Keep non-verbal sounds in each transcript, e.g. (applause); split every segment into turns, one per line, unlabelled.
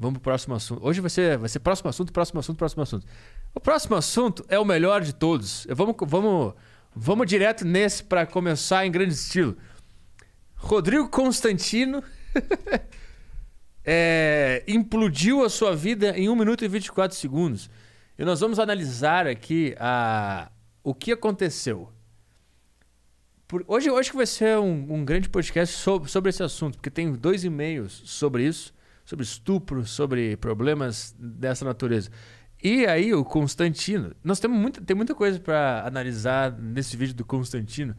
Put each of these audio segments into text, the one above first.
Vamos pro próximo assunto. Hoje vai ser, vai ser próximo assunto, próximo assunto, próximo assunto. O próximo assunto é o melhor de todos. Vamos, vamos, vamos direto nesse para começar em grande estilo. Rodrigo Constantino (laughs) é, implodiu a sua vida em 1 minuto e 24 segundos. E nós vamos analisar aqui a, o que aconteceu. Por, hoje, hoje que vai ser um, um grande podcast sobre, sobre esse assunto, porque tem dois e-mails sobre isso sobre estupro, sobre problemas dessa natureza. E aí o Constantino, nós temos muita, tem muita coisa para analisar nesse vídeo do Constantino.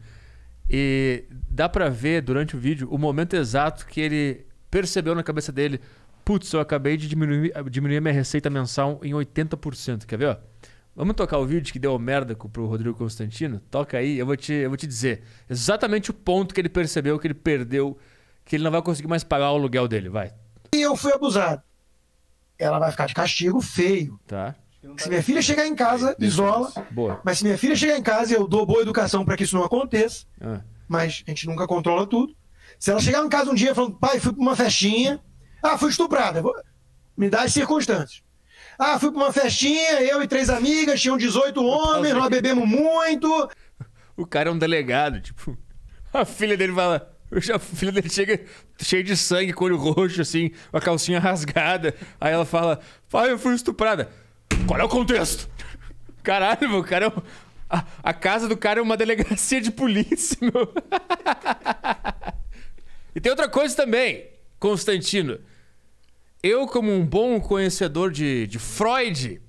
E dá para ver durante o vídeo o momento exato que ele percebeu na cabeça dele, putz, eu acabei de diminuir, diminuir minha receita mensal em 80%, quer ver? Ó? Vamos tocar o vídeo que deu merda pro Rodrigo Constantino? Toca aí, eu vou, te, eu vou te dizer exatamente o ponto que ele percebeu que ele perdeu, que ele não vai conseguir mais pagar o aluguel dele, vai
eu fui abusado. Ela vai ficar de castigo feio. Tá. Se minha filha chegar em casa, isola. Boa. Mas se minha filha chegar em casa, eu dou boa educação para que isso não aconteça. Ah. Mas a gente nunca controla tudo. Se ela chegar em casa um dia falando, pai, fui para uma festinha. Ah, fui estuprada. Me dá as circunstâncias. Ah, fui para uma festinha, eu e três amigas, tinham 18 homens, nós bebemos muito. (laughs)
O cara é um delegado, tipo. A filha dele fala: já, o filho dele chega cheio de sangue, com olho roxo, assim, uma calcinha rasgada. Aí ela fala: Pai, eu fui estuprada. Qual é o contexto? Caralho, meu, o cara é um... a, a, casa do cara é uma delegacia de polícia, meu. e tem outra coisa também, Constantino. Eu, como um bom conhecedor de, de Freud,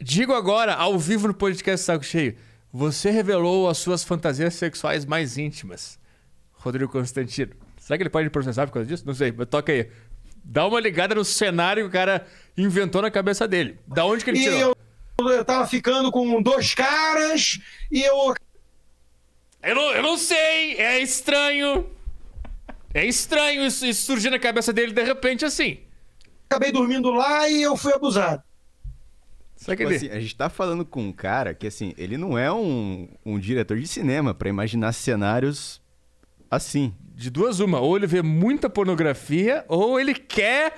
digo agora, ao vivo no podcast Saco Cheio, você revelou as suas fantasias sexuais mais íntimas. Rodrigo Constantino. Será que ele pode processar por causa disso? Não sei, mas toca aí. Dá uma ligada no cenário que o cara inventou na cabeça dele. Da onde que ele e tirou?
Eu, eu tava ficando com dois caras e eu. Eu não, eu não sei,
é estranho. É estranho isso, isso surgir na cabeça dele de repente assim.
Acabei dormindo lá e eu fui abusado. Tipo assim, a gente tá falando com um cara que, assim, ele não é um, um diretor de cinema para imaginar cenários Assim. De duas, uma. Ou ele vê muita pornografia, ou ele quer.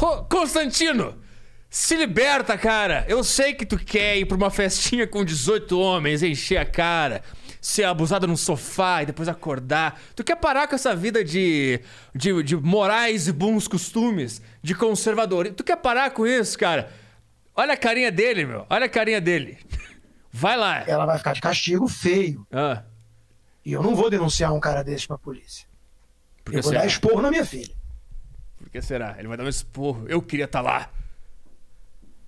Ô, Constantino! Se liberta, cara! Eu sei que tu quer ir pra uma festinha com 18 homens, encher a cara, ser abusado num sofá e depois acordar. Tu quer parar com essa vida de, de, de morais e bons costumes, de conservador. Tu quer parar com isso, cara? Olha a carinha dele, meu. Olha a carinha
dele. (laughs) Vai lá. Ela vai ficar de castigo feio. Ah. E eu não vou denunciar um cara desse pra polícia.
Porque eu vou será? dar expor na minha filha. Por que será? Ele vai dar um expor. Eu queria estar tá lá.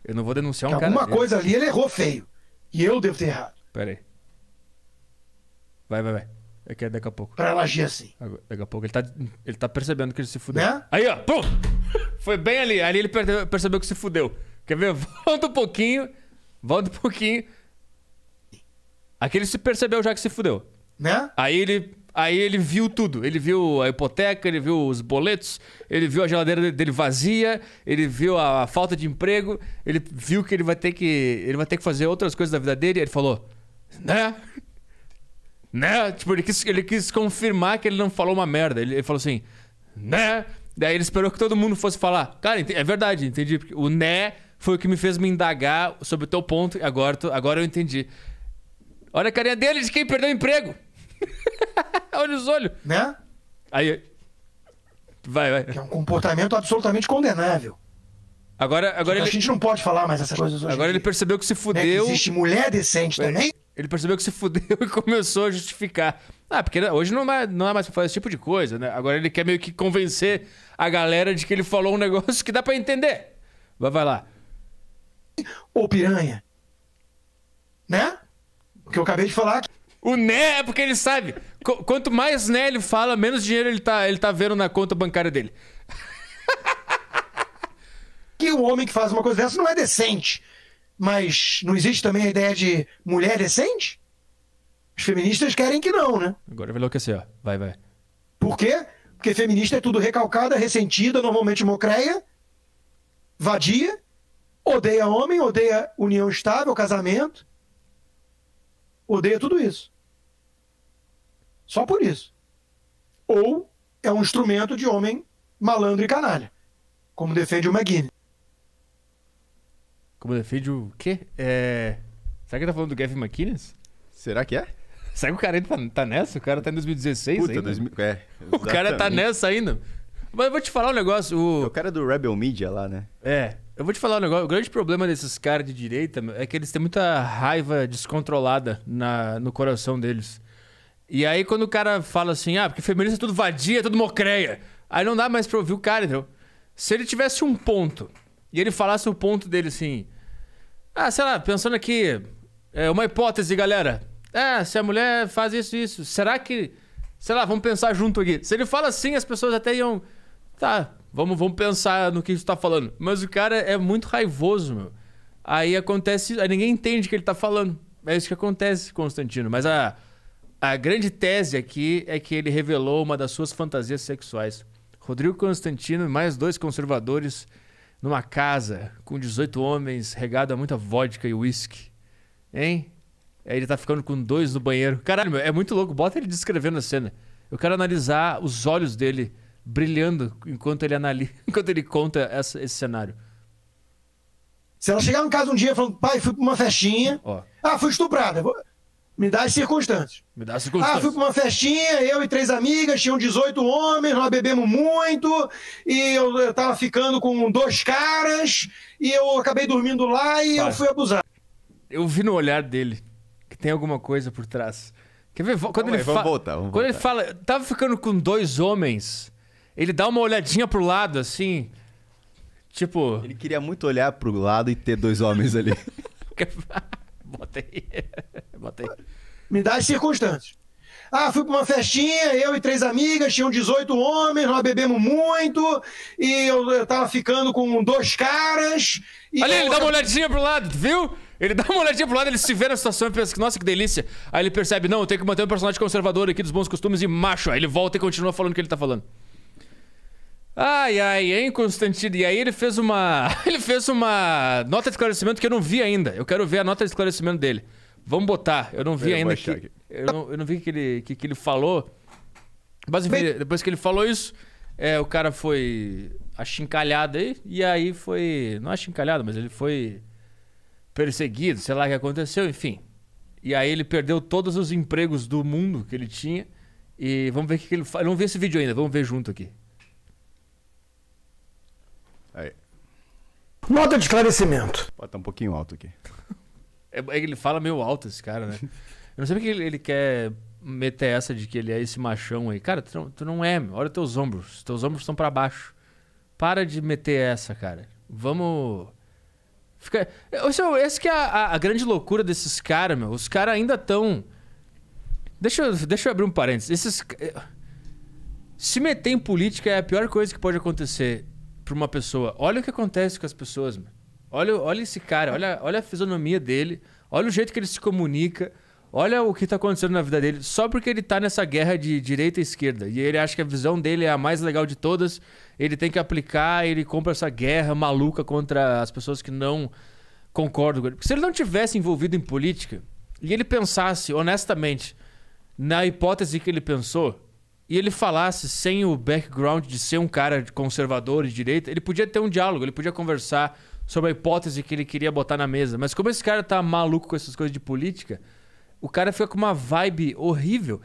Eu não vou denunciar um Porque cara. Alguma desse. coisa ali ele errou
feio. E eu devo ter errado.
Pera aí. Vai, vai, vai. É que é daqui a pouco. Pra ela agir assim. Daqui a pouco ele tá, ele tá percebendo que ele se fudeu. Né? Aí, ó, pum! (laughs) Foi bem ali. Ali ele percebeu que se fudeu. Quer ver? (laughs) Volta um pouquinho. Volta um pouquinho. Aqui ele se percebeu já que se fudeu né? Aí ele, aí ele viu tudo. Ele viu a hipoteca, ele viu os boletos, ele viu a geladeira dele vazia, ele viu a, falta de emprego, ele viu que ele vai ter que ele vai ter que fazer outras coisas da vida dele. Ele falou, né? Né? Tipo, ele quis, ele quis confirmar que ele não falou uma merda. Ele, ele falou assim, né? Daí ele esperou que todo mundo fosse falar. Cara, é verdade, entendi. o né foi o que me fez me indagar sobre o teu ponto. Agora, agora eu entendi. Olha a carinha dele de quem perdeu o emprego. (laughs) Olha os olhos. Né? Aí. Vai, vai. Que é um
comportamento absolutamente condenável.
Agora, agora ele... A gente não pode falar mais essas coisas hoje. Agora ele percebeu que se fudeu. Né? Que existe mulher decente é. também? Ele percebeu que se fudeu (laughs) e começou a justificar. Ah, porque hoje não é, não é mais pra falar esse tipo de coisa, né? Agora ele quer meio que convencer a galera de que ele falou um (laughs) negócio que dá para entender. Vai, vai lá.
Ô piranha.
Né? O que eu acabei de falar. É o né é porque ele sabe. Qu quanto mais né ele fala, menos dinheiro ele tá, ele tá vendo na conta bancária dele.
(laughs) que o homem que faz uma coisa dessa não é decente. Mas não existe também a ideia de mulher decente? Os feministas querem que não, né?
Agora vai enlouquecer, ó. Vai, vai.
Por quê? Porque feminista é tudo recalcada, ressentida, normalmente mocreia, vadia, odeia homem, odeia união estável, casamento odeia tudo isso. Só por isso. Ou é um instrumento de homem malandro e canalha, como defende o McGuinness.
Como defende o quê? É... Será que ele tá falando do Gavin McInnes? Será que é? (laughs) Será que o cara ainda tá, tá nessa? O cara tá em 2016 Puta, ainda?
é, o cara tá nessa
ainda. Mas eu vou te falar um negócio. O... É o cara
do Rebel Media lá, né?
É. Eu vou te falar um negócio. O grande problema desses caras de direita é que eles têm muita raiva descontrolada na, no coração deles. E aí, quando o cara fala assim, ah, porque feminista é tudo vadia, é tudo mocreia. Aí não dá mais pra ouvir o cara, entendeu? Se ele tivesse um ponto e ele falasse o ponto dele assim. Ah, sei lá, pensando aqui. É uma hipótese, galera. É, se a mulher faz isso isso. Será que. Sei lá, vamos pensar junto aqui. Se ele fala assim, as pessoas até iam. Tá, Vamos, vamos pensar no que isso tá falando. Mas o cara é muito raivoso, meu. Aí acontece. Aí ninguém entende o que ele tá falando. É isso que acontece, Constantino. Mas a, a grande tese aqui é que ele revelou uma das suas fantasias sexuais. Rodrigo Constantino e mais dois conservadores numa casa com 18 homens, regado a muita vodka e uísque. Hein? Aí ele tá ficando com dois no banheiro. Caralho, meu, é muito louco. Bota ele descrevendo a cena. Eu quero analisar os olhos dele brilhando enquanto ele analisa, (laughs) enquanto ele conta essa, esse cenário.
Se ela chegar em casa um dia falando, pai, fui pra uma festinha. Ah, fui estuprada. Me dá as circunstâncias. Me dá as circunstâncias. Ah, fui pra uma festinha, eu e três amigas, tinham 18 homens, nós bebemos muito, e eu, eu tava ficando com dois caras, e eu acabei dormindo lá e pai, eu fui abusado.
Eu vi no olhar dele que tem alguma coisa por trás. Quer ver? Quando, Não, ele, fa... voltar, Quando ele fala, tava ficando com dois homens. Ele dá uma olhadinha pro lado, assim.
Tipo. Ele queria muito olhar pro lado e ter dois homens ali. (laughs) Bota aí. (laughs) Bota aí. Me dá as circunstâncias. Ah, fui para uma festinha, eu e três amigas, tinham 18 homens, nós bebemos muito, e eu, eu tava ficando com dois caras. Ali, eu... ele dá uma olhadinha pro lado, viu? Ele dá uma
olhadinha pro lado, ele se vê na situação e pensa, nossa, que delícia. Aí ele percebe, não, eu tenho que manter um personagem conservador aqui dos bons costumes e macho. Aí ele volta e continua falando o que ele tá falando. Ai, ai, hein, Constantino? E aí ele fez uma. (laughs) Ele fez uma nota de esclarecimento que eu não vi ainda. Eu quero ver a nota de esclarecimento dele. Vamos botar. Eu não vi eu ainda. Que... Aqui. Eu, não, eu não vi o que ele, que, que ele falou. Mas enfim, depois que ele falou isso, é, o cara foi achincalhado aí. E aí foi. Não achincalhado, mas ele foi perseguido, sei lá o que aconteceu, enfim. E aí ele perdeu todos os empregos do mundo que ele tinha. E vamos ver o que ele Eu Não vi esse vídeo ainda, vamos ver junto aqui.
Aí. Nota de esclarecimento. Pô, tá um pouquinho alto aqui.
É, é ele fala meio alto esse cara, né? (laughs) Eu não sei porque ele, ele quer meter essa de que ele é esse machão aí. Cara, tu não, tu não é, meu. olha teus ombros. Teus ombros estão para baixo. Para de meter essa, cara. Vamos. Fica... Esse, é esse que é a, a grande loucura desses caras, meu. Os caras ainda estão. Deixa eu, deixa eu abrir um parênteses. Esses. Eh, se meter em política é a pior coisa que pode acontecer para uma pessoa: olha o que acontece com as pessoas, mano. Olha, olha esse cara, olha, olha a fisionomia dele, olha o jeito que ele se comunica, olha o que está acontecendo na vida dele, só porque ele está nessa guerra de direita e esquerda. E ele acha que a visão dele é a mais legal de todas, ele tem que aplicar, ele compra essa guerra maluca contra as pessoas que não concordam com ele. Porque se ele não tivesse envolvido em política e ele pensasse honestamente na hipótese que ele pensou, e ele falasse sem o background de ser um cara conservador e de direita, ele podia ter um diálogo, ele podia conversar sobre a hipótese que ele queria botar na mesa. Mas como esse cara tá maluco com essas coisas de política, o cara fica com uma vibe horrível.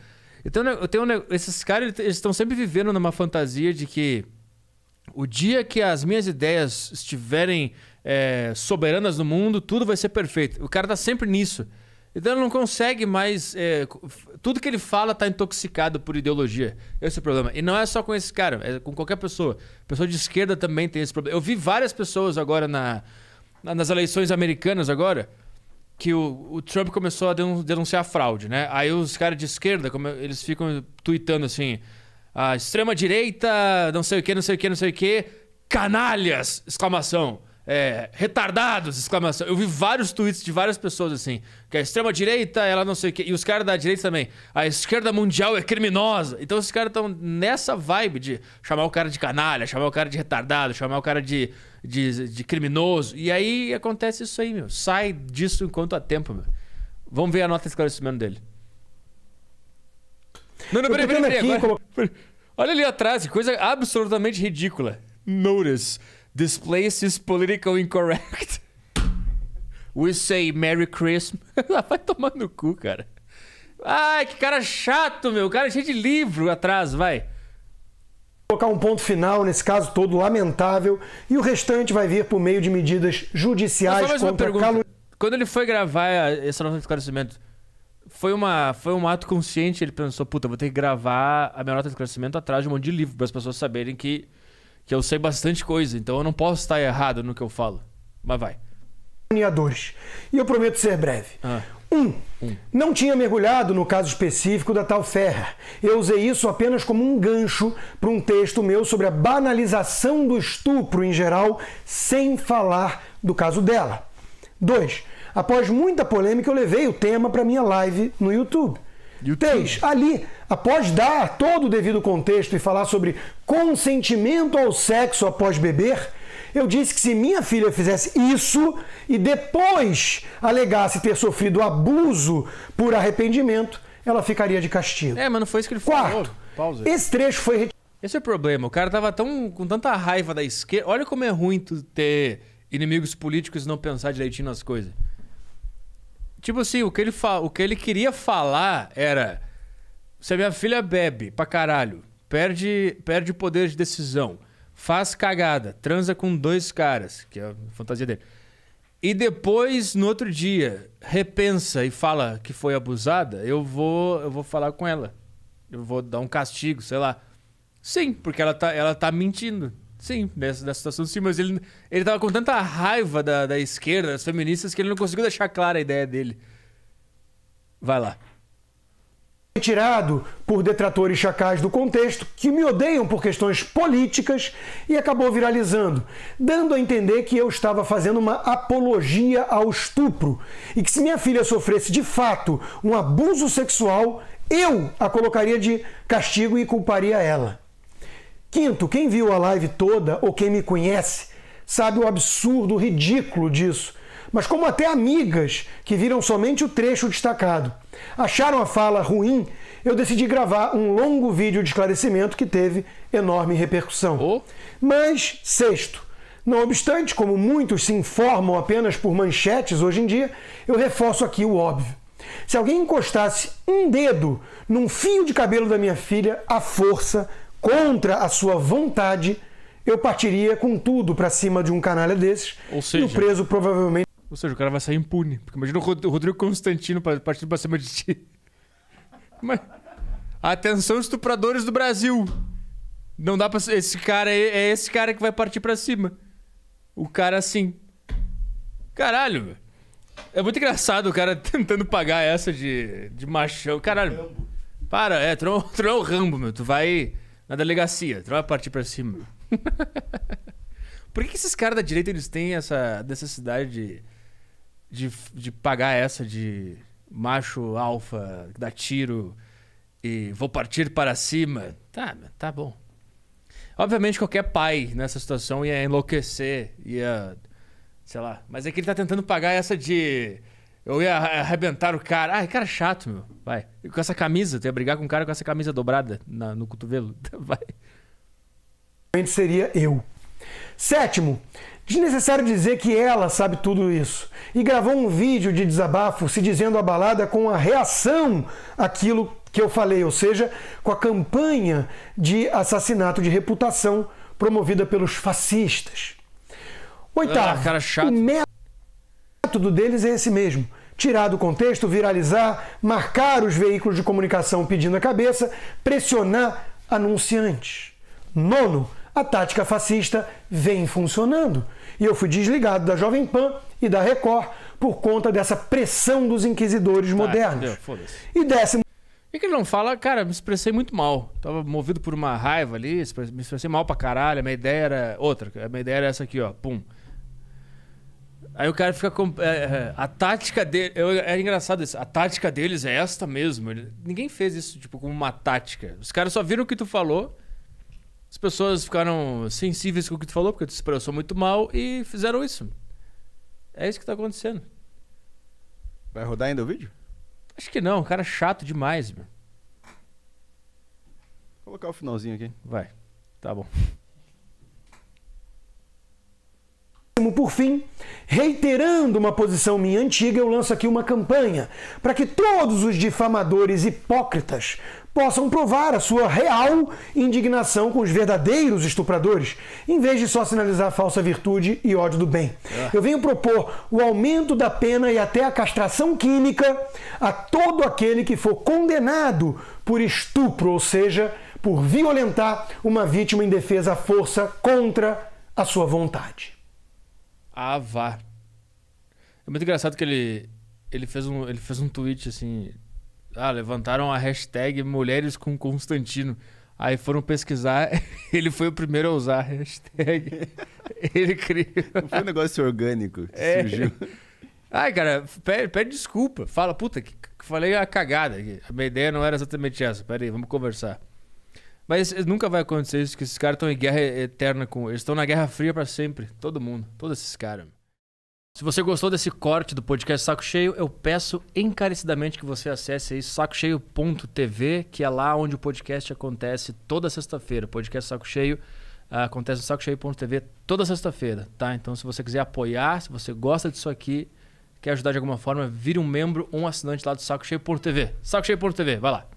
Então, eu tenho um, esses caras eles estão sempre vivendo numa fantasia de que o dia que as minhas ideias estiverem é, eh, soberanas no mundo, tudo vai ser perfeito. O cara tá sempre nisso. Então ele não consegue mais. É, tudo que ele fala está intoxicado por ideologia. Esse é o problema. E não é só com esse cara, é com qualquer pessoa. Pessoa de esquerda também tem esse problema. Eu vi várias pessoas agora na, nas eleições americanas agora que o, o Trump começou a denunciar fraude, né? Aí os caras de esquerda, como eles ficam tweetando assim, a ah, extrema direita, não sei o que, não sei o que, não sei o que, canalhas! Exclamação. É, retardados! Exclamação. Eu vi vários tweets de várias pessoas assim. Que a extrema-direita, ela não sei o quê. E os caras da direita também. A esquerda mundial é criminosa. Então esses caras estão nessa vibe de chamar o cara de canalha, chamar o cara de retardado, chamar o cara de, de, de criminoso. E aí acontece isso aí, meu. Sai disso enquanto há tempo, meu. Vamos ver a nota de esclarecimento dele. Não, não, peraí, peraí, peraí. Agora... Como... Olha ali atrás, que coisa absolutamente ridícula. Notice. This place is political incorrect. (laughs) We say Merry Christmas. (laughs) Vai tomar no cu, cara. Ai, que cara chato, meu. O cara é cheio de livro atrás, vai.
Vou colocar um ponto final nesse caso todo lamentável e o restante vai vir por meio de medidas judiciais só mais contra
Quando ele foi gravar essa nota de esclarecimento, foi, uma, foi um ato consciente, ele pensou, puta, vou ter que gravar a minha nota de esclarecimento atrás de um monte de livro para as pessoas saberem que que eu sei bastante coisa, então eu não posso estar errado no que eu falo. Mas vai.
E eu prometo ser breve. Ah. Um, um, não tinha mergulhado no caso específico da tal ferra. Eu usei isso apenas como um gancho para um texto meu sobre a banalização do estupro em geral, sem falar do caso dela. Dois, após muita polêmica, eu levei o tema para minha live no YouTube três ali, após dar todo o devido contexto e falar sobre consentimento ao sexo após beber, eu disse que se minha filha fizesse isso e depois alegasse ter sofrido abuso por arrependimento, ela ficaria de castigo.
É, mas não foi isso que ele Quarto, falou. Quarto, esse trecho foi Esse é o problema. O cara tava tão com tanta raiva da esquerda. Olha como é ruim ter inimigos políticos e não pensar direitinho nas coisas. Tipo assim, o que ele, fa... o que ele queria falar era: se a minha filha bebe pra caralho, perde, perde poder de decisão, faz cagada, transa com dois caras, que é a fantasia dele, e depois, no outro dia, repensa e fala que foi abusada, eu vou, eu vou falar com ela. Eu vou dar um castigo, sei lá. Sim, porque ela tá, ela tá mentindo. Sim, dessa, dessa situação sim, mas ele, ele tava com tanta raiva da, da esquerda, das feministas, que ele não conseguiu deixar clara a ideia
dele. Vai lá retirado por detratores chacais do contexto que me odeiam por questões políticas e acabou viralizando, dando a entender que eu estava fazendo uma apologia ao estupro e que se minha filha sofresse de fato um abuso sexual, eu a colocaria de castigo e culparia ela. Quinto, quem viu a live toda ou quem me conhece sabe o absurdo, o ridículo disso. Mas como até amigas que viram somente o trecho destacado acharam a fala ruim, eu decidi gravar um longo vídeo de esclarecimento que teve enorme repercussão. Oh. Mas, sexto, não obstante, como muitos se informam apenas por manchetes hoje em dia, eu reforço aqui o óbvio. Se alguém encostasse um dedo num fio de cabelo da minha filha, à força, contra a sua vontade, eu partiria com tudo para cima de um canalha desses. Ou seja, e o preso provavelmente.
Ou seja, o cara vai sair impune. Porque imagina o Rodrigo Constantino partindo pra cima de ti. (laughs) Mas... Atenção, estupradores do Brasil! Não dá pra. Esse cara aí, é, é esse cara que vai partir para cima. O cara assim. Caralho, É muito engraçado o cara (laughs) tentando pagar essa de, de machão. Caralho. Para, é, tu não, tu não é o Rambo, meu. Tu vai na delegacia. Troca partir pra cima. Por que, que esses caras da direita eles têm essa necessidade de, de, de pagar essa de macho alfa, dá tiro e vou partir para cima? Tá, tá bom. Obviamente qualquer pai nessa situação ia enlouquecer, ia. sei lá. Mas é que ele tá tentando pagar essa de eu ia arrebentar o cara. Ah, cara é chato, meu. Vai. E com essa camisa, tu ia brigar com um cara com essa camisa dobrada na, no cotovelo. (laughs) Vai.
Seria eu. Sétimo, desnecessário dizer que ela sabe tudo isso e gravou um vídeo de desabafo se dizendo abalada com a reação àquilo que eu falei, ou seja, com a campanha de assassinato de reputação promovida pelos fascistas. Oitavo, ah, cara chato. o método método deles é esse mesmo: tirar do contexto, viralizar, marcar os veículos de comunicação pedindo a cabeça, pressionar anunciantes. Nono, a tática fascista vem funcionando. E eu fui desligado da Jovem Pan e da Record por conta dessa pressão dos inquisidores tá, modernos. e décimo. E que ele não fala, cara, me expressei muito
mal. Tava movido por uma raiva ali, me expressei mal pra caralho, a minha ideia era outra. A minha ideia era essa aqui, ó, pum. Aí o cara fica. É, é, a tática dele. é engraçado isso. A tática deles é esta mesmo. Ninguém fez isso, tipo, como uma tática. Os caras só viram o que tu falou. As pessoas ficaram sensíveis com o que tu falou, porque tu se expressou muito mal e fizeram isso. É isso que tá acontecendo. Vai rodar ainda o vídeo? Acho que não, o cara é chato demais, meu. Vou colocar o finalzinho aqui. Vai. Tá bom.
por fim, reiterando uma posição minha antiga, eu lanço aqui uma campanha para que todos os difamadores hipócritas possam provar a sua real indignação com os verdadeiros estupradores, em vez de só sinalizar falsa virtude e ódio do bem. É. Eu venho propor o aumento da pena e até a castração química a todo aquele que for condenado por estupro, ou seja, por violentar uma vítima defesa à força contra a sua vontade.
Avar. É muito engraçado que ele, ele, fez, um, ele fez um tweet assim. Ah, levantaram a hashtag Mulheres com Constantino. Aí foram pesquisar, (laughs) ele foi o primeiro a usar a hashtag. (laughs) ele criou. foi um negócio orgânico que é. surgiu. Ai, cara, pede, pede, desculpa. Fala, puta, que, que falei a cagada. A minha ideia não era exatamente essa. Pera aí, vamos conversar. Mas nunca vai acontecer isso, que esses caras estão em guerra eterna com. Eles estão na Guerra Fria para sempre. Todo mundo. Todos esses caras. Se você gostou desse corte do podcast Saco Cheio, eu peço encarecidamente que você acesse aí sacocheio.tv, que é lá onde o podcast acontece toda sexta-feira. O podcast Saco Cheio ah, acontece no sacocheio.tv toda sexta-feira, tá? Então, se você quiser apoiar, se você gosta disso aqui, quer ajudar de alguma forma, vire um membro ou um assinante lá do Saco Cheio.tv. Saco Cheio.tv, vai lá.